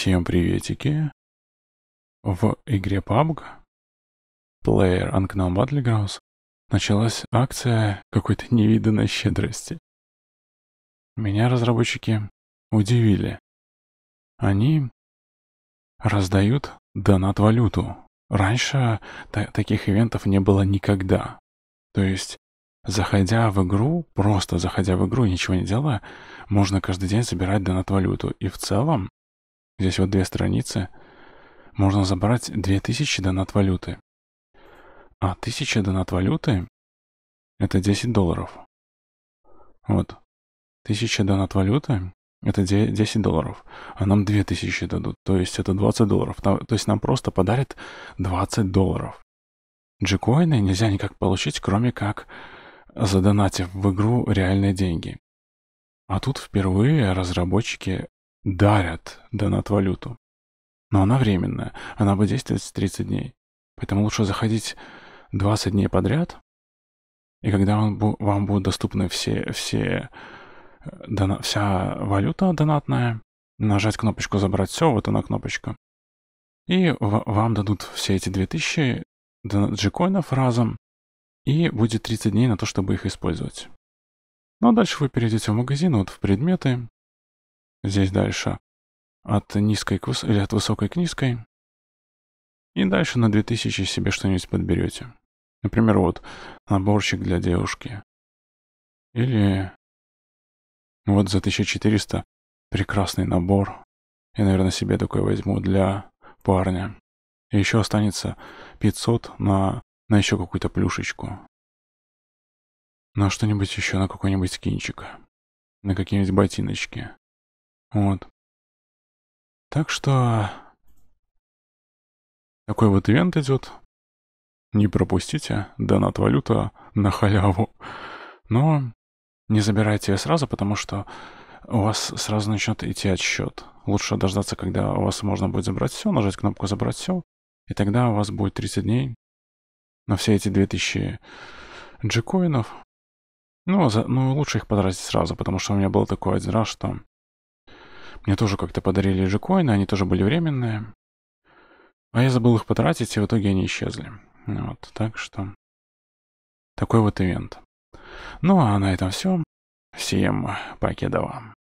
Всем приветики. В игре PUBG Player Unknown Battlegrounds началась акция какой-то невиданной щедрости. Меня разработчики удивили. Они раздают донат-валюту. Раньше та таких ивентов не было никогда. То есть, заходя в игру, просто заходя в игру, ничего не делая, можно каждый день собирать донат-валюту. И в целом, Здесь вот две страницы. Можно забрать 2000 донат валюты. А 1000 донат валюты — это 10 долларов. Вот. 1000 донат валюты — это 10 долларов. А нам 2000 дадут, то есть это 20 долларов. То есть нам просто подарят 20 долларов. Джикоины нельзя никак получить, кроме как задонатив в игру реальные деньги. А тут впервые разработчики дарят донат-валюту. Но она временная, она будет действовать 30 дней. Поэтому лучше заходить 20 дней подряд, и когда он, вам будут доступны все, все, э, дона, вся валюта донатная, нажать кнопочку «Забрать все», вот она кнопочка, и вам дадут все эти 2000 джикоинов разом, и будет 30 дней на то, чтобы их использовать. Ну а дальше вы перейдете в магазин, вот в предметы, Здесь дальше от низкой к выс... или от высокой к низкой. И дальше на 2000 себе что-нибудь подберете. Например, вот наборчик для девушки. Или вот за 1400 прекрасный набор. Я, наверное, себе такой возьму для парня. И еще останется 500 на, на еще какую-то плюшечку. На что-нибудь еще, на какой-нибудь кинчик. На какие-нибудь ботиночки. Вот. Так что... Такой вот ивент идет. Не пропустите. Донат валюта на халяву. Но не забирайте ее сразу, потому что у вас сразу начнет идти отсчет. Лучше дождаться, когда у вас можно будет забрать все, нажать кнопку «Забрать все», и тогда у вас будет 30 дней на все эти 2000 джекоинов. Ну, а за, ну, лучше их потратить сразу, потому что у меня было такое один раз, что мне тоже как-то подарили жикоины, они тоже были временные. А я забыл их потратить, и в итоге они исчезли. Ну вот, так что... Такой вот ивент. Ну, а на этом все. Всем пока, вам.